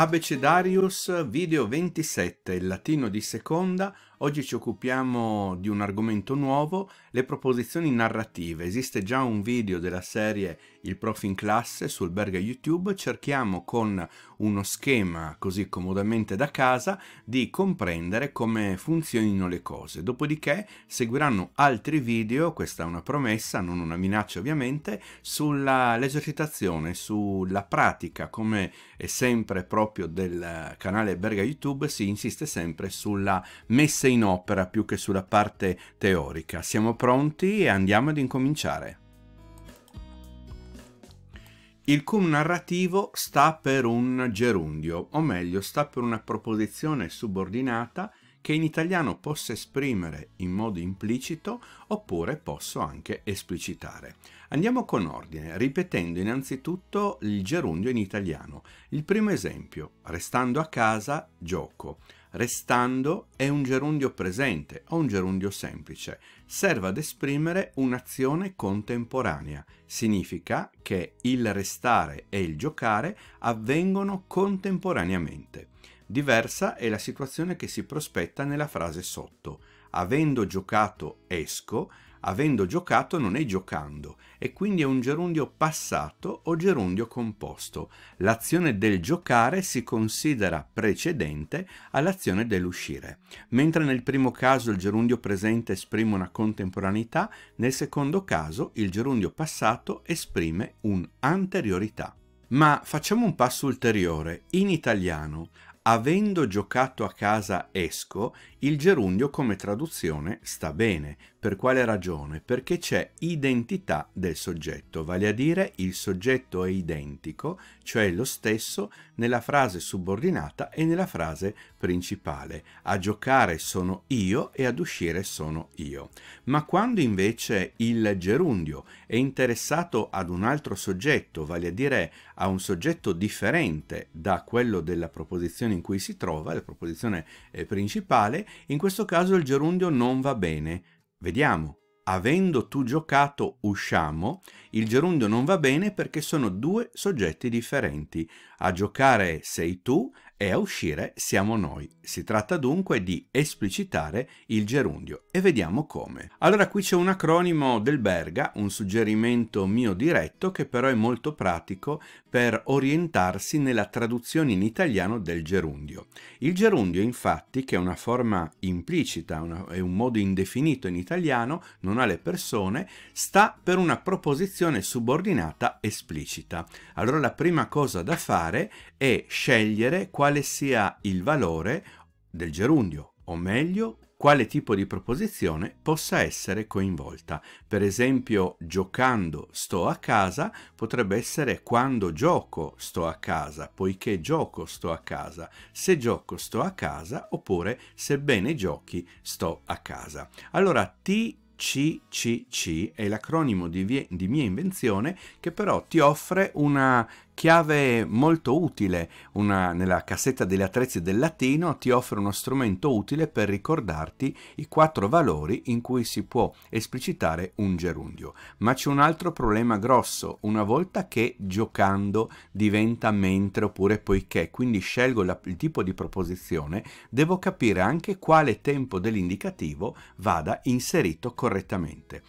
Abecedarius Video 27, il latino di seconda. Oggi ci occupiamo di un argomento nuovo le proposizioni narrative. Esiste già un video della serie Il Prof in classe sul Berga YouTube, cerchiamo con uno schema così comodamente da casa di comprendere come funzionino le cose. Dopodiché seguiranno altri video, questa è una promessa, non una minaccia ovviamente, sull'esercitazione, sulla pratica, come è sempre proprio del canale Berga YouTube, si insiste sempre sulla messa in opera più che sulla parte teorica. Siamo pronti e andiamo ad incominciare. Il cum narrativo sta per un gerundio, o meglio sta per una proposizione subordinata che in italiano posso esprimere in modo implicito oppure posso anche esplicitare. Andiamo con ordine, ripetendo innanzitutto il gerundio in italiano. Il primo esempio, restando a casa, gioco. Restando è un gerundio presente o un gerundio semplice. Serve ad esprimere un'azione contemporanea. Significa che il restare e il giocare avvengono contemporaneamente. Diversa è la situazione che si prospetta nella frase sotto. Avendo giocato esco, avendo giocato non è giocando e quindi è un gerundio passato o gerundio composto. L'azione del giocare si considera precedente all'azione dell'uscire. Mentre nel primo caso il gerundio presente esprime una contemporaneità, nel secondo caso il gerundio passato esprime un'anteriorità. Ma facciamo un passo ulteriore. In italiano avendo giocato a casa esco, il gerundio come traduzione sta bene, per quale ragione? Perché c'è identità del soggetto, vale a dire il soggetto è identico, cioè lo stesso, nella frase subordinata e nella frase principale. A giocare sono io e ad uscire sono io. Ma quando invece il gerundio è interessato ad un altro soggetto, vale a dire a un soggetto differente da quello della proposizione in cui si trova, la proposizione eh, principale, in questo caso il gerundio non va bene Vediamo. Avendo tu giocato usciamo, il gerundio non va bene perché sono due soggetti differenti. A giocare sei tu e a uscire siamo noi. Si tratta dunque di esplicitare il gerundio e vediamo come. Allora qui c'è un acronimo del Berga, un suggerimento mio diretto che però è molto pratico per orientarsi nella traduzione in italiano del gerundio. Il gerundio infatti, che è una forma implicita, una, è un modo indefinito in italiano, non ha le persone, sta per una proposizione subordinata esplicita. Allora la prima cosa da fare è scegliere quale quale sia il valore del gerundio, o meglio, quale tipo di proposizione possa essere coinvolta. Per esempio, giocando sto a casa potrebbe essere quando gioco sto a casa, poiché gioco sto a casa, se gioco sto a casa, oppure sebbene giochi sto a casa. Allora, ti CCC è l'acronimo di, di, mia invenzione che però ti offre una chiave molto utile, una nella cassetta degli attrezzi del latino ti offre uno strumento utile per ricordarti i quattro valori in cui si può esplicitare un gerundio. Ma c'è un altro problema grosso, una volta che giocando diventa mentre oppure poiché, quindi scelgo la, il tipo di proposizione, devo capire anche quale tempo dell'indicativo vada inserito correttamente.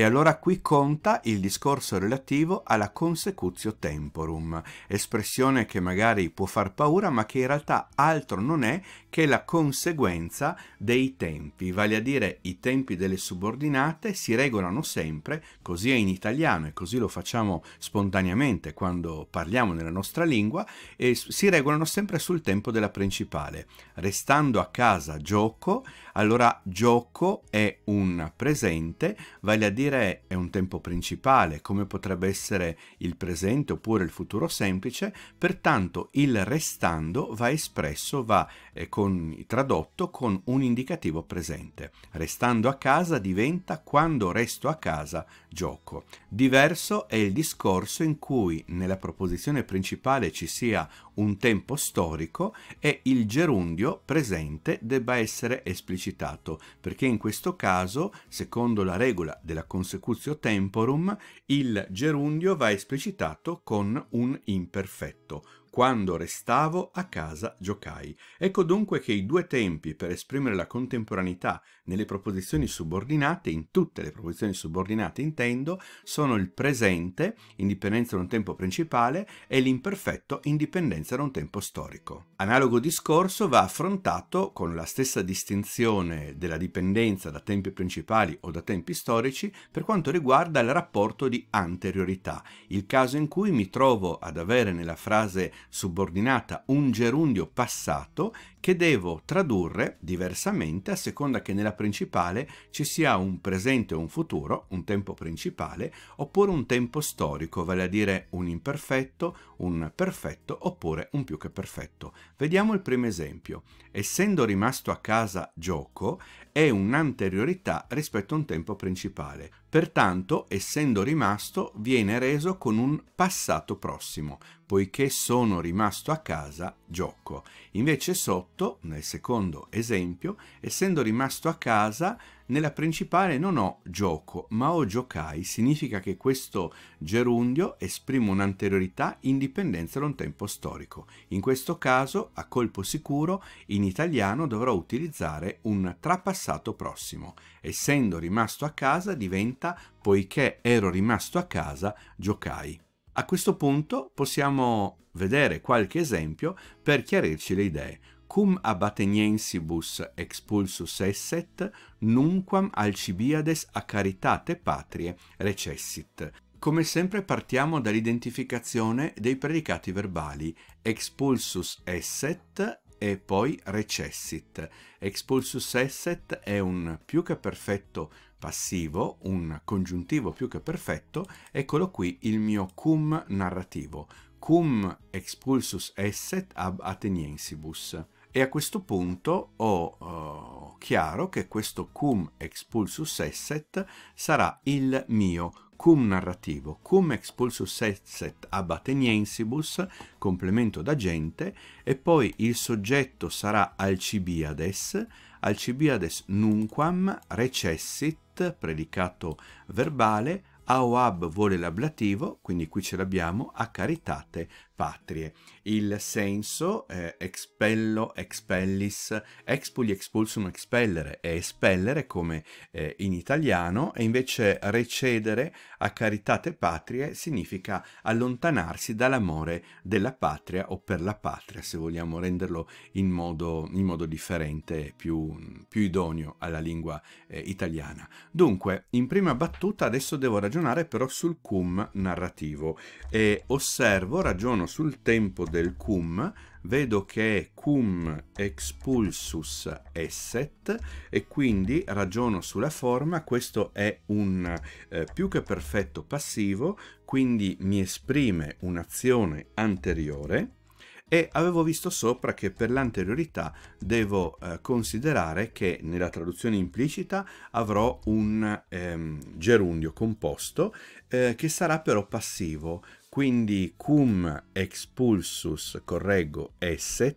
E allora qui conta il discorso relativo alla consecutio temporum, espressione che magari può far paura ma che in realtà altro non è che la conseguenza dei tempi, vale a dire i tempi delle subordinate si regolano sempre, così è in italiano e così lo facciamo spontaneamente quando parliamo nella nostra lingua, e si regolano sempre sul tempo della principale. Restando a casa gioco, allora gioco è un presente, vale a dire dire è un tempo principale, come potrebbe essere il presente oppure il futuro semplice, pertanto il restando va espresso, va eh, con, tradotto con un indicativo presente. Restando a casa diventa quando resto a casa gioco. Diverso è il discorso in cui nella proposizione principale ci sia un tempo storico e il gerundio presente debba essere esplicitato, perché in questo caso, secondo la regola della consecutio temporum, il gerundio va esplicitato con un imperfetto, quando restavo a casa giocai. Ecco dunque che i due tempi per esprimere la contemporaneità nelle proposizioni subordinate, in tutte le proposizioni subordinate intendo, sono il presente, indipendenza da un tempo principale, e l'imperfetto, indipendenza da un tempo storico. Analogo discorso va affrontato con la stessa distinzione della dipendenza da tempi principali o da tempi storici per quanto riguarda il rapporto di anteriorità, il caso in cui mi trovo ad avere nella frase subordinata un gerundio passato che devo tradurre diversamente a seconda che nella principale ci sia un presente o un futuro, un tempo principale, oppure un tempo storico, vale a dire un imperfetto, un perfetto oppure un più che perfetto. Vediamo il primo esempio. Essendo rimasto a casa gioco è un'anteriorità rispetto a un tempo principale. Pertanto, essendo rimasto, viene reso con un passato prossimo, poiché sono rimasto a casa, gioco. Invece sotto, nel secondo esempio, essendo rimasto a casa, nella principale non ho gioco, ma ho giocai, significa che questo gerundio esprime un'anteriorità in dipendenza da un tempo storico. In questo caso, a colpo sicuro, in italiano dovrò utilizzare un trapassato prossimo. Essendo rimasto a casa diventa poiché ero rimasto a casa, giocai. A questo punto possiamo vedere qualche esempio per chiarirci le idee cum abateniensibus expulsus esset, nunquam alcibiades a caritate patrie recessit. Come sempre partiamo dall'identificazione dei predicati verbali expulsus esset e poi recessit. Expulsus esset è un più che perfetto passivo, un congiuntivo più che perfetto, eccolo qui il mio cum narrativo. Cum expulsus esset ab ateniensibus e a questo punto ho uh, chiaro che questo cum expulsus esset sarà il mio cum narrativo, cum expulsus esset ab ateniensibus, complemento d'agente, e poi il soggetto sarà Alcibiades, Alcibiades nunquam recessit, predicato verbale, aoab vuole l'ablativo, quindi qui ce l'abbiamo, a caritate patrie. Il senso eh, expello, expellis, expuli, expulsum, expellere è espellere come eh, in italiano e invece recedere a caritate patrie significa allontanarsi dall'amore della patria o per la patria, se vogliamo renderlo in modo, in modo differente, più, più idoneo alla lingua eh, italiana. Dunque, in prima battuta adesso devo ragionare però sul cum narrativo e osservo, ragiono sul tempo del cum, vedo che è cum expulsus esset e quindi ragiono sulla forma, questo è un eh, più che perfetto passivo, quindi mi esprime un'azione anteriore e avevo visto sopra che per l'anteriorità devo eh, considerare che nella traduzione implicita avrò un ehm, gerundio composto eh, che sarà però passivo quindi cum expulsus, correggo, esset,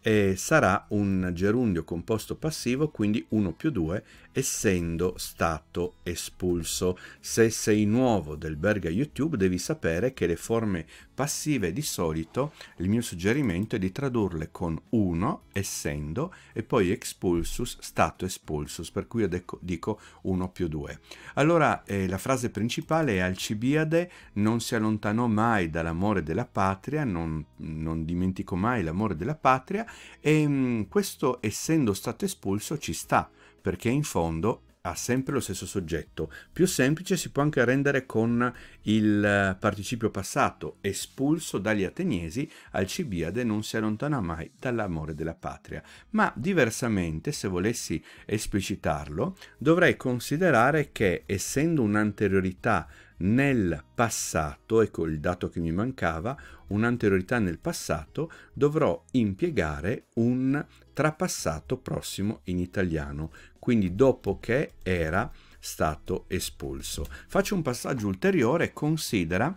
eh, sarà un gerundio composto passivo, quindi 1 più 2, essendo stato espulso. Se sei nuovo del Berga YouTube devi sapere che le forme passive di solito, il mio suggerimento è di tradurle con 1, essendo, e poi expulsus, stato espulsus, per cui io dico 1 più 2. Allora eh, la frase principale è Alcibiade non si allontanò dimenticherò mai dall'amore della patria, non, non dimentico mai l'amore della patria e mh, mm, questo essendo stato espulso ci sta, perché in fondo ha sempre lo stesso soggetto. Più semplice si può anche rendere con il eh, participio passato, espulso dagli ateniesi, Alcibiade non si allontana mai dall'amore della patria. Ma diversamente, se volessi esplicitarlo, dovrei considerare che, essendo un'anteriorità nel passato, ecco il dato che mi mancava, un'anteriorità nel passato, dovrò impiegare un trapassato prossimo in italiano, quindi dopo che era stato espulso. Faccio un passaggio ulteriore, considera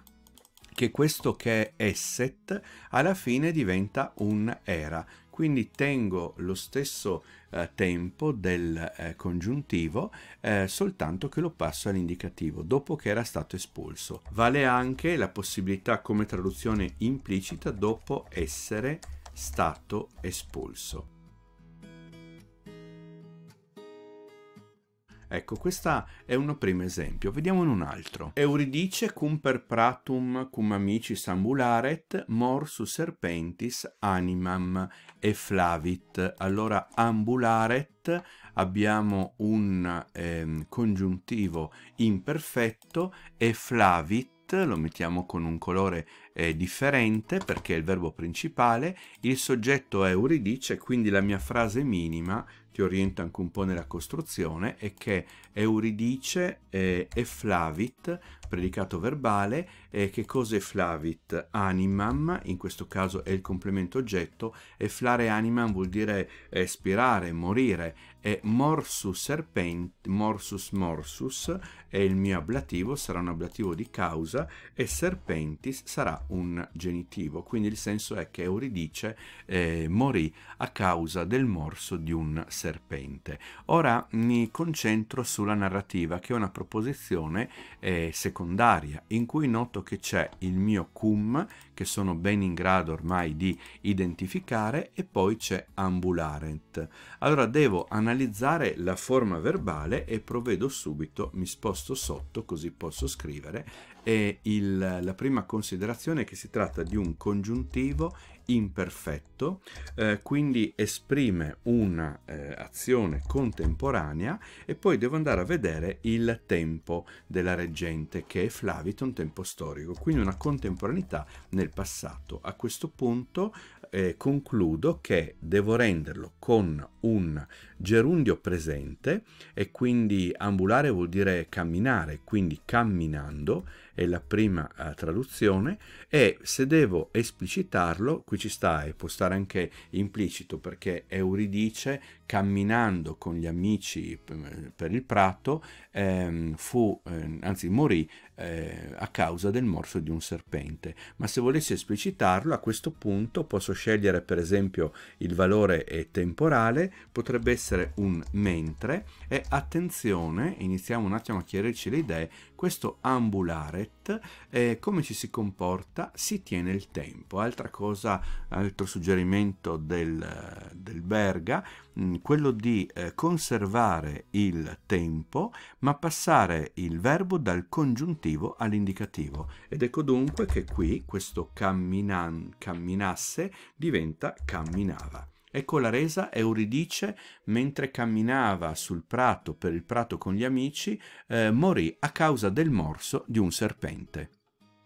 che questo che è asset alla fine diventa un era, quindi tengo lo stesso eh, tempo del eh, congiuntivo eh, soltanto che lo passo all'indicativo dopo che era stato espulso. Vale anche la possibilità come traduzione implicita dopo essere stato espulso. Ecco, questo è un primo esempio, vediamone un altro. Euridice cum per pratum cum amicis ambularet, mor serpentis animam e flavit. Allora, ambularet abbiamo un eh, congiuntivo imperfetto e flavit lo mettiamo con un colore eh, differente perché è il verbo principale, il soggetto è euridice, quindi la mia frase minima ti oriento anche un po' nella costruzione, è che Euridice eh, è flavit, predicato verbale, e eh, che cosa è flavit? Animam, in questo caso è il complemento oggetto, e flare animam vuol dire espirare, eh, morire, e morsus serpent, morsus morsus è il mio ablativo, sarà un ablativo di causa e serpentis sarà un genitivo, quindi il senso è che Euridice eh, morì a causa del morso di un serpente. Ora mi concentro sulla narrativa che è una proposizione eh, secondaria in cui noto che c'è il mio cum che sono ben in grado ormai di identificare e poi c'è ambularent. Allora devo analizzare analizzare la forma verbale e provvedo subito, mi sposto sotto così posso scrivere e il, la prima considerazione è che si tratta di un congiuntivo imperfetto, eh, quindi esprime un'azione eh, contemporanea e poi devo andare a vedere il tempo della reggente che è Flavito, un tempo storico, quindi una contemporaneità nel passato. A questo punto eh, concludo che devo renderlo con un gerundio presente e quindi ambulare vuol dire camminare, quindi camminando è la prima eh, traduzione e se devo esplicitarlo, qui ci sta e può stare anche implicito perché Euridice camminando con gli amici eh, per il prato ehm, fu, eh, anzi morì eh, a causa del morso di un serpente. Ma se volessi esplicitarlo a questo punto posso scegliere per esempio il valore eh, temporale, potrebbe essere un mentre e attenzione, iniziamo un attimo a chiarirci le idee, questo ambularet, eh, come ci si comporta, si tiene il tempo. Altra cosa, altro suggerimento del, del Berga, mh, mm, quello di eh, conservare il tempo, ma passare il verbo dal congiuntivo all'indicativo. Ed ecco dunque che qui questo camminan, camminasse diventa camminava. Ecco la resa Euridice mentre camminava sul prato per il prato con gli amici eh, morì a causa del morso di un serpente.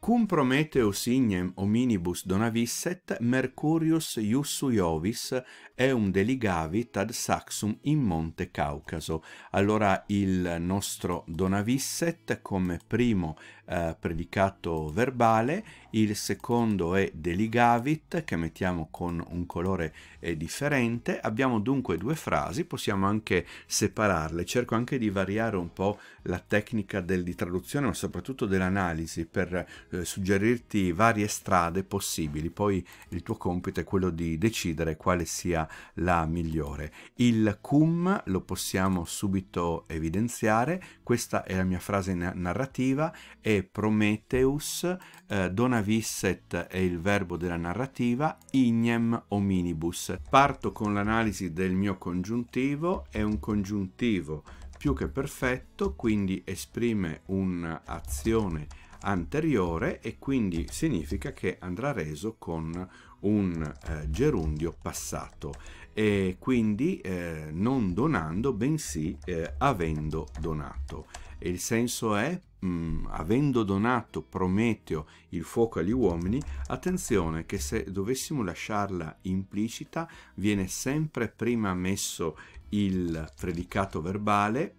Cum Prometheus signem hominibus donavisset, Mercurius iussu Iovis eum deligavit ad Saxum in Monte Caucaso. Allora il nostro donavisset come primo eh, predicato verbale, il secondo è deligavit che mettiamo con un colore eh, differente. Abbiamo dunque due frasi, possiamo anche separarle. Cerco anche di variare un po' la tecnica del, di traduzione ma soprattutto dell'analisi per eh, suggerirti varie strade possibili, poi il tuo compito è quello di decidere quale sia la migliore. Il cum lo possiamo subito evidenziare, questa è la mia frase narrativa è Prometheus, eh, Donavisset è il verbo della narrativa, ignem hominibus. Parto con l'analisi del mio congiuntivo, è un congiuntivo più che perfetto, quindi esprime un'azione anteriore e quindi significa che andrà reso con un eh, gerundio passato e quindi eh, non donando bensì eh, avendo donato. il senso è Mm, avendo donato Prometeo il fuoco agli uomini, attenzione che se dovessimo lasciarla implicita viene sempre prima messo il predicato verbale,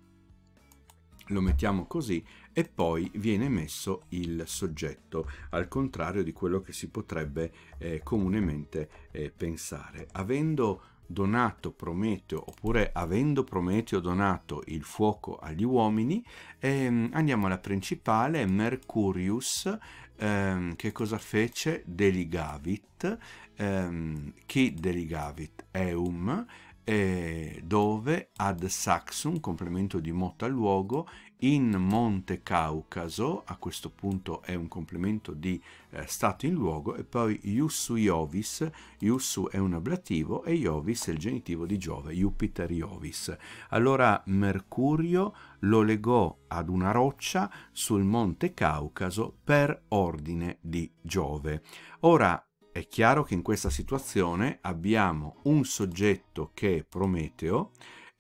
lo mettiamo così e poi viene messo il soggetto, al contrario di quello che si potrebbe eh, comunemente eh, pensare. Avendo donato Prometeo oppure avendo Prometeo donato il fuoco agli uomini, ehm, andiamo alla principale, Mercurius, ehm, che cosa fece? Deligavit, ehm, chi deligavit? Eum, eh, dove ad Saxum, complemento di motta luogo, in Monte Caucaso, a questo punto è un complemento di eh, stato in luogo, e poi Iussu Iovis, Iussu è un ablativo e Iovis è il genitivo di Giove, Jupiter Iovis. Allora Mercurio lo legò ad una roccia sul Monte Caucaso per ordine di Giove. Ora, è chiaro che in questa situazione abbiamo un soggetto che è Prometeo,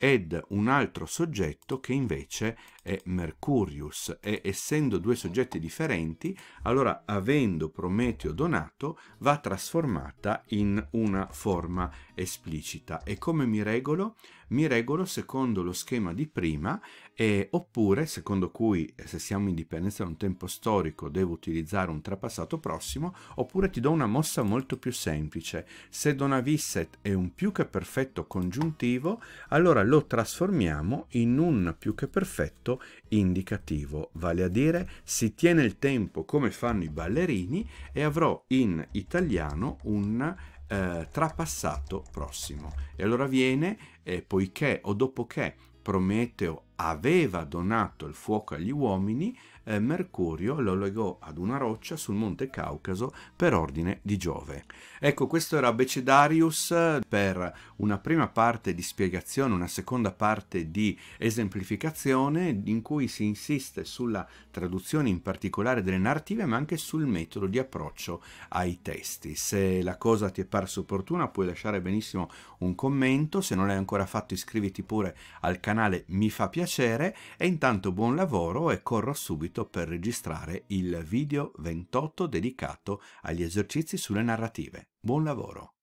ed un altro soggetto che invece e Mercurius e essendo due soggetti differenti, allora avendo Prometeo donato va trasformata in una forma esplicita. E come mi regolo? Mi regolo secondo lo schema di prima eh, oppure secondo cui eh, se siamo in dipendenza da un tempo storico devo utilizzare un trapassato prossimo oppure ti do una mossa molto più semplice. Se donavisset è un più che perfetto congiuntivo, allora lo trasformiamo in un più che perfetto movimento indicativo, vale a dire si tiene il tempo come fanno i ballerini e avrò in italiano un eh, trapassato prossimo. E allora viene, eh, poiché o dopo che Prometeo aveva donato il fuoco agli uomini, eh, Mercurio lo legò ad una roccia sul monte Caucaso per ordine di Giove. Ecco, questo era Becedarius eh, per una prima parte di spiegazione, una seconda parte di esemplificazione in cui si insiste sulla traduzione in particolare delle narrative ma anche sul metodo di approccio ai testi. Se la cosa ti è parsa opportuna puoi lasciare benissimo un commento, se non l'hai ancora fatto iscriviti pure al canale mi fa piacere e intanto buon lavoro e corro subito subito per registrare il video 28 dedicato agli esercizi sulle narrative. Buon lavoro!